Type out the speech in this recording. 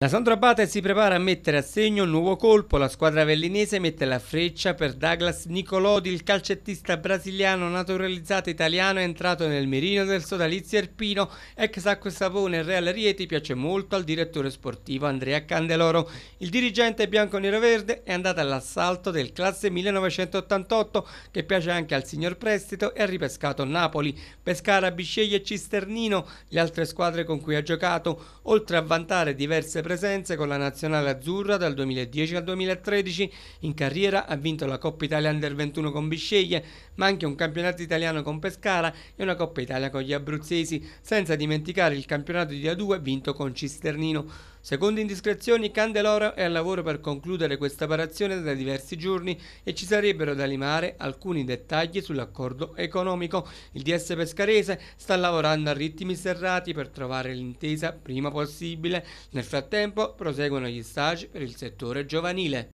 La Sandro si prepara a mettere a segno un nuovo colpo, la squadra vellinese mette la freccia per Douglas Nicolodi, il calcettista brasiliano naturalizzato italiano entrato nel mirino del sodalizio Erpino, ex Savone e Real Rieti, piace molto al direttore sportivo Andrea Candeloro. Il dirigente bianco-nero-verde è andato all'assalto del classe 1988 che piace anche al signor Prestito e ha ripescato Napoli, Pescara, Bisceglie e Cisternino, le altre squadre con cui ha giocato, oltre a vantare diverse presenze con la nazionale azzurra dal 2010 al 2013, in carriera ha vinto la Coppa Italia Under 21 con Bisceglie, ma anche un campionato italiano con Pescara e una Coppa Italia con gli abruzzesi, senza dimenticare il campionato di A2 vinto con Cisternino. Secondo indiscrezioni, Candeloro è al lavoro per concludere questa operazione da diversi giorni e ci sarebbero da limare alcuni dettagli sull'accordo economico. Il DS Pescarese sta lavorando a ritmi serrati per trovare l'intesa prima possibile. Nel frattempo proseguono gli stage per il settore giovanile.